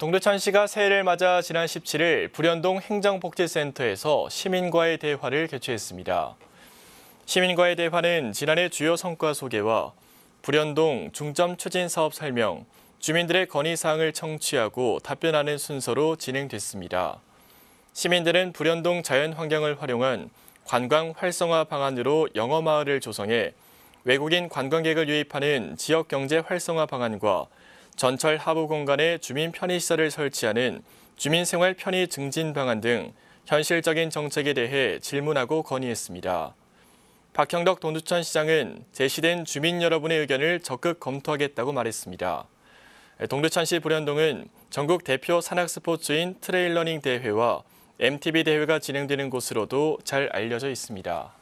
동두천 시가 새해를 맞아 지난 17일 불현동 행정복지센터에서 시민과의 대화를 개최했습니다. 시민과의 대화는 지난해 주요 성과 소개와 불현동 중점 추진 사업 설명, 주민들의 건의사항을 청취하고 답변하는 순서로 진행됐습니다. 시민들은 불현동 자연환경을 활용한 관광 활성화 방안으로 영어마을을 조성해 외국인 관광객을 유입하는 지역경제 활성화 방안과 전철 하부 공간에 주민 편의시설을 설치하는 주민생활 편의 증진 방안 등 현실적인 정책에 대해 질문하고 건의했습니다. 박형덕 돈두천 시장은 제시된 주민 여러분의 의견을 적극 검토하겠다고 말했습니다. 동두천시 불현동은 전국 대표 산악스포츠인 트레일러닝 대회와 MTB 대회가 진행되는 곳으로도 잘 알려져 있습니다.